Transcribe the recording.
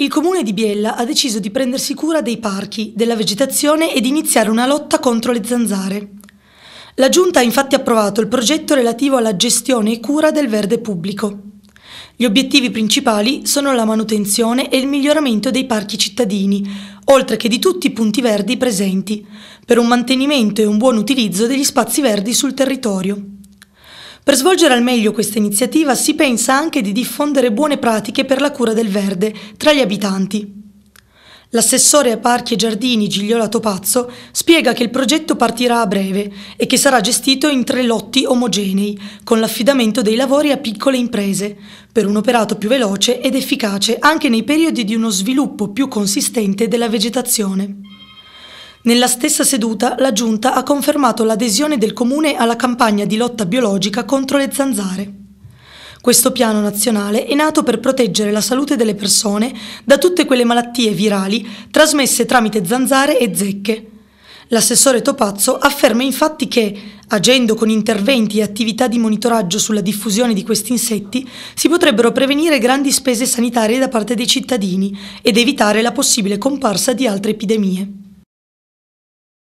Il comune di Biella ha deciso di prendersi cura dei parchi, della vegetazione ed iniziare una lotta contro le zanzare. La Giunta ha infatti approvato il progetto relativo alla gestione e cura del verde pubblico. Gli obiettivi principali sono la manutenzione e il miglioramento dei parchi cittadini, oltre che di tutti i punti verdi presenti, per un mantenimento e un buon utilizzo degli spazi verdi sul territorio. Per svolgere al meglio questa iniziativa si pensa anche di diffondere buone pratiche per la cura del verde tra gli abitanti. L'assessore a Parchi e Giardini Gigliola Topazzo spiega che il progetto partirà a breve e che sarà gestito in tre lotti omogenei, con l'affidamento dei lavori a piccole imprese, per un operato più veloce ed efficace anche nei periodi di uno sviluppo più consistente della vegetazione. Nella stessa seduta la Giunta ha confermato l'adesione del Comune alla campagna di lotta biologica contro le zanzare. Questo piano nazionale è nato per proteggere la salute delle persone da tutte quelle malattie virali trasmesse tramite zanzare e zecche. L'assessore Topazzo afferma infatti che, agendo con interventi e attività di monitoraggio sulla diffusione di questi insetti, si potrebbero prevenire grandi spese sanitarie da parte dei cittadini ed evitare la possibile comparsa di altre epidemie.